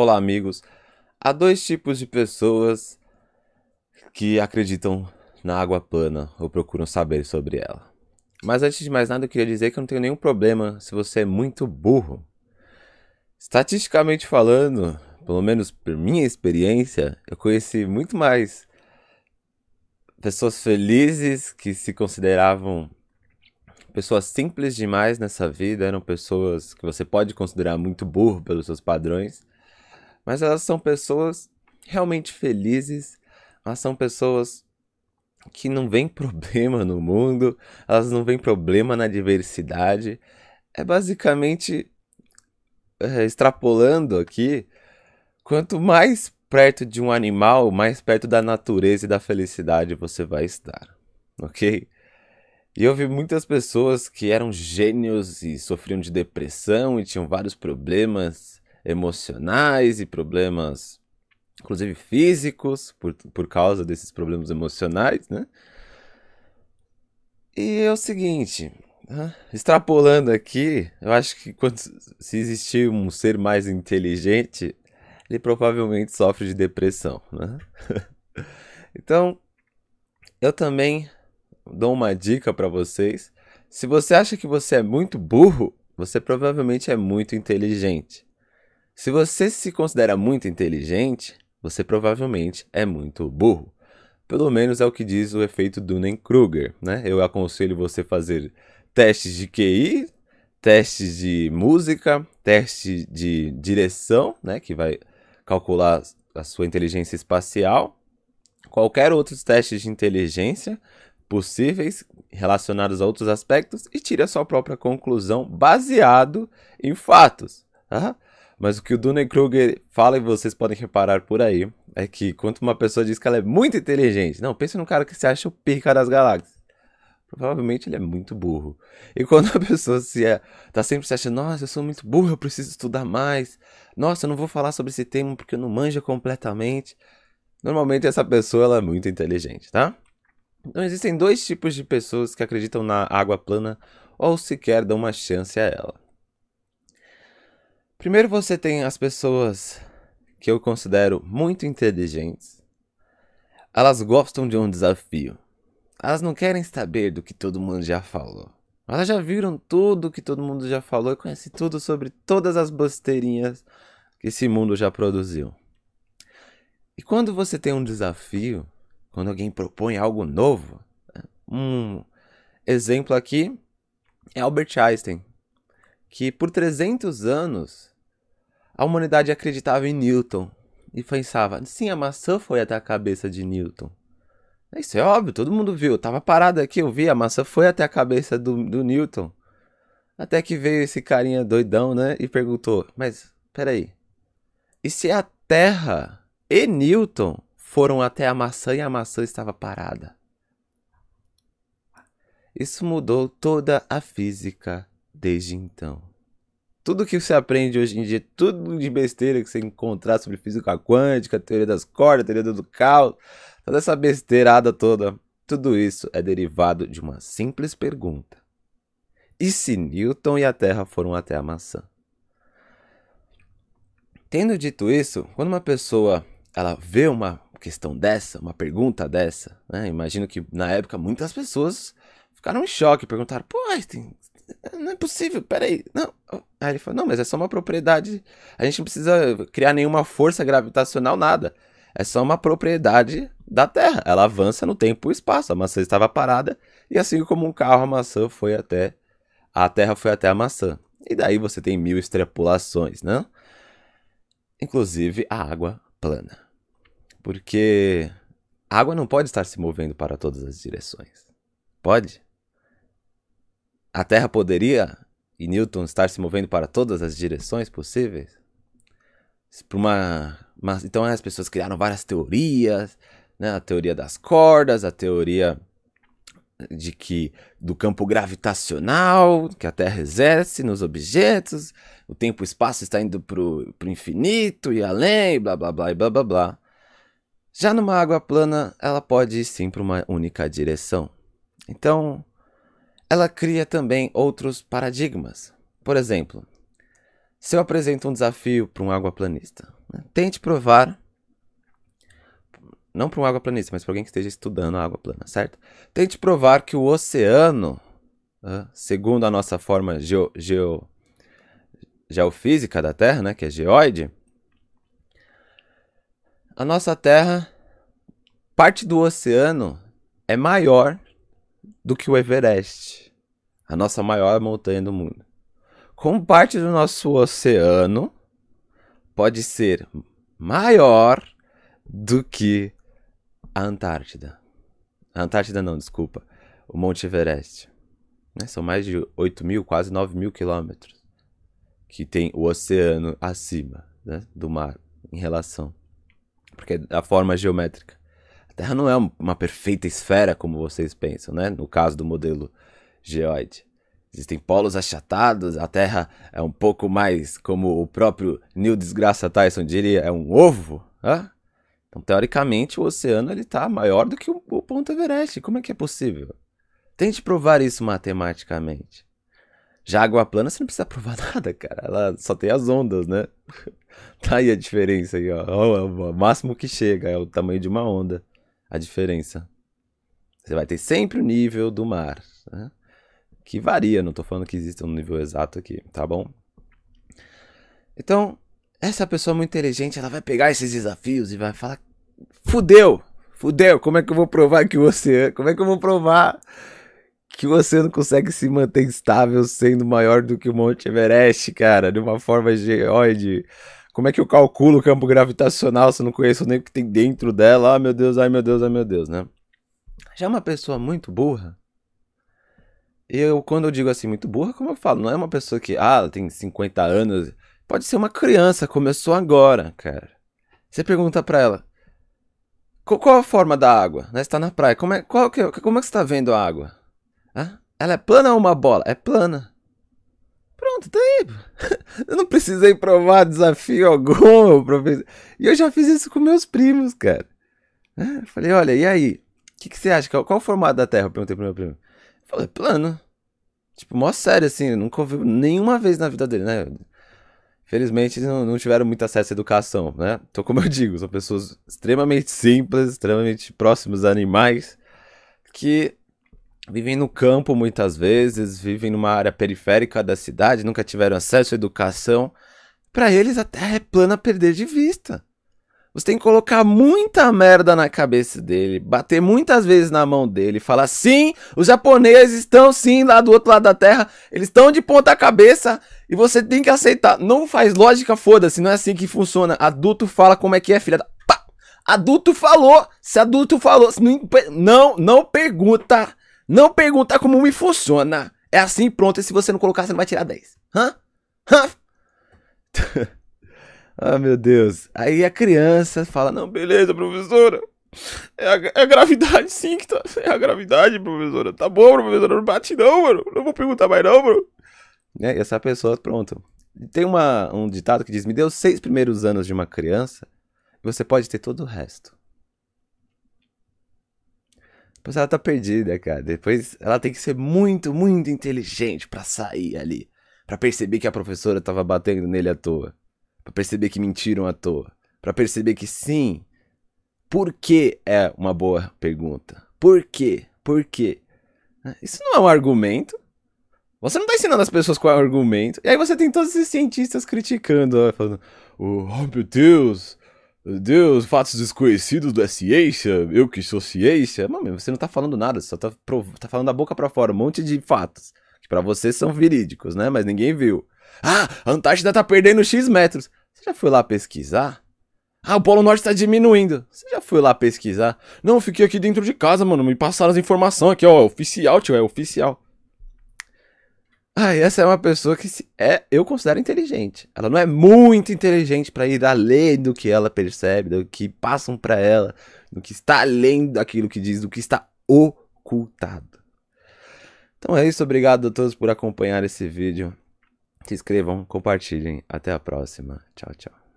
Olá, amigos. Há dois tipos de pessoas que acreditam na água plana ou procuram saber sobre ela. Mas antes de mais nada, eu queria dizer que eu não tenho nenhum problema se você é muito burro. Estatisticamente falando, pelo menos por minha experiência, eu conheci muito mais pessoas felizes que se consideravam pessoas simples demais nessa vida, eram pessoas que você pode considerar muito burro pelos seus padrões, mas elas são pessoas realmente felizes, elas são pessoas que não veem problema no mundo, elas não vêm problema na diversidade. É basicamente é, extrapolando aqui, quanto mais perto de um animal, mais perto da natureza e da felicidade você vai estar, ok? E eu vi muitas pessoas que eram gênios e sofriam de depressão e tinham vários problemas emocionais e problemas, inclusive físicos, por, por causa desses problemas emocionais, né? E é o seguinte, né? extrapolando aqui, eu acho que quando, se existir um ser mais inteligente, ele provavelmente sofre de depressão, né? então, eu também dou uma dica para vocês. Se você acha que você é muito burro, você provavelmente é muito inteligente. Se você se considera muito inteligente, você provavelmente é muito burro. Pelo menos é o que diz o efeito Dunning-Kruger, né? Eu aconselho você fazer testes de QI, testes de música, teste de direção, né, que vai calcular a sua inteligência espacial, qualquer outro teste de inteligência possíveis relacionados a outros aspectos e tire a sua própria conclusão baseado em fatos. Tá? Mas o que o Dunning-Kruger fala e vocês podem reparar por aí é que quando uma pessoa diz que ela é muito inteligente, não, pense num cara que se acha o pica das galáxias. Provavelmente ele é muito burro. E quando a pessoa se é, tá sempre se achando, nossa, eu sou muito burro, eu preciso estudar mais. Nossa, eu não vou falar sobre esse tema porque eu não manjo completamente. Normalmente essa pessoa ela é muito inteligente, tá? Então existem dois tipos de pessoas que acreditam na água plana ou sequer dão uma chance a ela. Primeiro você tem as pessoas que eu considero muito inteligentes. Elas gostam de um desafio. Elas não querem saber do que todo mundo já falou. Elas já viram tudo que todo mundo já falou e conhecem tudo sobre todas as besteirinhas que esse mundo já produziu. E quando você tem um desafio, quando alguém propõe algo novo, né? um exemplo aqui é Albert Einstein, que por 300 anos a humanidade acreditava em Newton e pensava: sim, a maçã foi até a cabeça de Newton. É isso é óbvio, todo mundo viu. Eu tava parado aqui, eu vi, a maçã foi até a cabeça do, do Newton. Até que veio esse carinha doidão, né? E perguntou: Mas peraí, e se a Terra e Newton foram até a maçã e a maçã estava parada? Isso mudou toda a física desde então tudo que você aprende hoje em dia, tudo de besteira que você encontrar sobre física quântica, teoria das cordas, teoria do caos, toda essa besteirada toda, tudo isso é derivado de uma simples pergunta. E se Newton e a Terra foram até a maçã? Tendo dito isso, quando uma pessoa ela vê uma questão dessa, uma pergunta dessa, né? imagino que na época muitas pessoas ficaram em choque, perguntaram: pô, tem, não é possível, peraí. Não. Aí ele falou, não, mas é só uma propriedade. A gente não precisa criar nenhuma força gravitacional, nada. É só uma propriedade da Terra. Ela avança no tempo e espaço. A maçã estava parada, e assim como um carro, a maçã foi até. A Terra foi até a maçã. E daí você tem mil extrapolações, né? Inclusive a água plana. Porque a água não pode estar se movendo para todas as direções. Pode? A Terra poderia e Newton estar se movendo para todas as direções possíveis? Uma, uma, então as pessoas criaram várias teorias, né? a teoria das cordas, a teoria de que do campo gravitacional que a Terra exerce nos objetos, o tempo e o espaço está indo para o infinito e além, e blá blá blá e blá blá blá. Já numa água plana, ela pode ir sim para uma única direção. Então, ela cria também outros paradigmas. Por exemplo, se eu apresento um desafio para um água né? tente provar, não para um planista, mas para alguém que esteja estudando a água plana, certo? Tente provar que o oceano, segundo a nossa forma geo, geo, geofísica da Terra, né? que é geóide, a nossa Terra, parte do oceano é maior do que o Everest, a nossa maior montanha do mundo. Como parte do nosso oceano pode ser maior do que a Antártida. A Antártida não, desculpa. O Monte Everest. Né? São mais de 8 mil, quase 9 mil quilômetros. Que tem o oceano acima né? do mar em relação. Porque é da forma geométrica. Terra não é uma perfeita esfera como vocês pensam, né? No caso do modelo geoide. Existem polos achatados, a Terra é um pouco mais, como o próprio Neil Desgraça Tyson diria, é um ovo. Né? Então, teoricamente, o oceano ele está maior do que o, o ponto Everest. Como é que é possível? Tente provar isso matematicamente. Já a água plana, você não precisa provar nada, cara. Ela só tem as ondas, né? tá aí a diferença aí, ó. O máximo que chega é o tamanho de uma onda a diferença. Você vai ter sempre o nível do mar, né? que varia, não estou falando que existe um nível exato aqui, tá bom? Então, essa pessoa muito inteligente, ela vai pegar esses desafios e vai falar: fudeu, fudeu, como é que eu vou provar que você. Como é que eu vou provar que você não consegue se manter estável sendo maior do que o Monte Everest, cara, de uma forma geóide? Como é que eu calculo o campo gravitacional se eu não conheço nem o que tem dentro dela? Ah, meu Deus, ai meu Deus, ai meu Deus, né? Já uma pessoa muito burra. Eu, quando eu digo assim, muito burra, como eu falo, não é uma pessoa que, ah, ela tem 50 anos. Pode ser uma criança, começou agora, cara. Você pergunta pra ela, qual a forma da água? Né? Você tá na praia. Como é, qual que, é, como é que você tá vendo a água? Hã? Ela é plana ou uma bola? É plana. Pronto, tá aí. Eu não precisei provar desafio algum, professor. E eu já fiz isso com meus primos, cara. Né? Eu falei, olha, e aí? O que, que, você acha? Qual, qual, o formato da Terra? Eu perguntei pro meu primo. Eu falei, é plano. Tipo, mó sério, assim. Nunca ouviu nenhuma vez na vida dele, né? Felizmente, não, não tiveram muito acesso à educação, né? Então, como eu digo, são pessoas extremamente simples, extremamente próximas a animais, que vivem no campo muitas vezes, vivem numa área periférica da cidade, nunca tiveram acesso à educação. Para eles a Terra é plana a perder de vista. Você tem que colocar muita merda na cabeça dele, bater muitas vezes na mão dele, falar sim, os japoneses estão sim lá do outro lado da Terra, eles estão de ponta cabeça e você tem que aceitar. Não faz lógica, foda-se, não é assim que funciona. Adulto fala como é que é, filha da... Pá! Adulto falou, se adulto falou, não, não pergunta não perguntar como me funciona. É assim, pronto. E se você não colocar, você não vai tirar 10. Hã? Hã? ah, meu Deus. Aí a criança fala: Não, beleza, professora. É a, é a, gravidade, sim, que tá. É a gravidade, professora. Tá bom, professora. Não bate, não, mano. Não vou perguntar mais, não, mano. É, e essa pessoa, pronto. Tem uma, um ditado que diz: Me deu seis primeiros anos de uma criança. você pode ter todo o resto ela tá perdida, cara. Depois ela tem que ser muito, muito inteligente para sair ali. para perceber que a professora tava batendo nele à toa. para perceber que mentiram à toa. para perceber que sim. Por que é uma boa pergunta? Por quê? Por quê? Ah, isso não é um argumento. Você não tá ensinando as pessoas qual é o argumento. E aí você tem todos esses cientistas criticando, falando: oh, meu Deus, Deus, fatos desconhecidos da ciência, eu que sou ciência. Mano, você não tá falando nada, você só tá, tá falando da boca para fora, um monte de fatos. Que para você são verídicos, né? Mas ninguém viu. Ah, a Antártida tá perdendo X metros. Você já foi lá pesquisar? Ah, o Polo Norte tá diminuindo. Você já foi lá pesquisar? Não, fiquei aqui dentro de casa, mano. Me passaram as informações aqui, ó. É oficial, tio, é oficial. Ai, essa é uma pessoa que é, eu considero inteligente. Ela não é muito inteligente para ir além do que ela percebe, do que passam para ela, do que está além daquilo que diz, do que está ocultado. Então é isso, obrigado a todos por acompanhar esse vídeo. Se inscrevam, compartilhem. Até a próxima. Tchau, tchau.